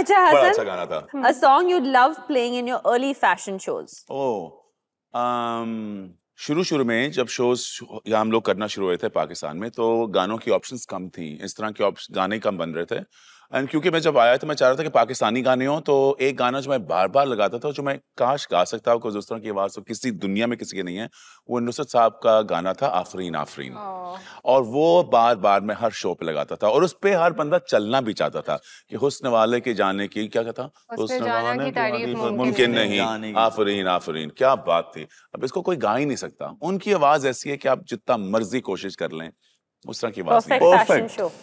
अच्छा हसन बड़ा अच्छा गाना था a song you love playing in your early fashion shows oh um, शुरू शुरू में जब शोज या हम लोग करना शुरू हुए थे पाकिस्तान में तो गानों की ऑप्शंस कम थी इस तरह के गाने कम बन रहे थे एंड क्योंकि मैं जब आया था मैं चाह रहा था कि पाकिस्तानी गाने हों तो एक गाना जो मैं बार बार लगाता था जो मैं काश गा सकता हूँ दोस्तों की आवाज़ तो किसी दुनिया में किसी की नहीं है वो नुसरत साहब का गाना था आफरीन आफरीन और वो बार बार मैं हर शो पे लगाता था और उस पर हर बंदा चलना भी चाहता था कि हुस्न वाले के जाने की क्या कहता वाले तो मुमकिन नहीं आफरीन आफरीन क्या बात थी अब इसको कोई गा ही नहीं सकता उनकी आवाज़ ऐसी है कि आप जितना मर्जी कोशिश कर लें उस तरह की आवाज़ परफेक्ट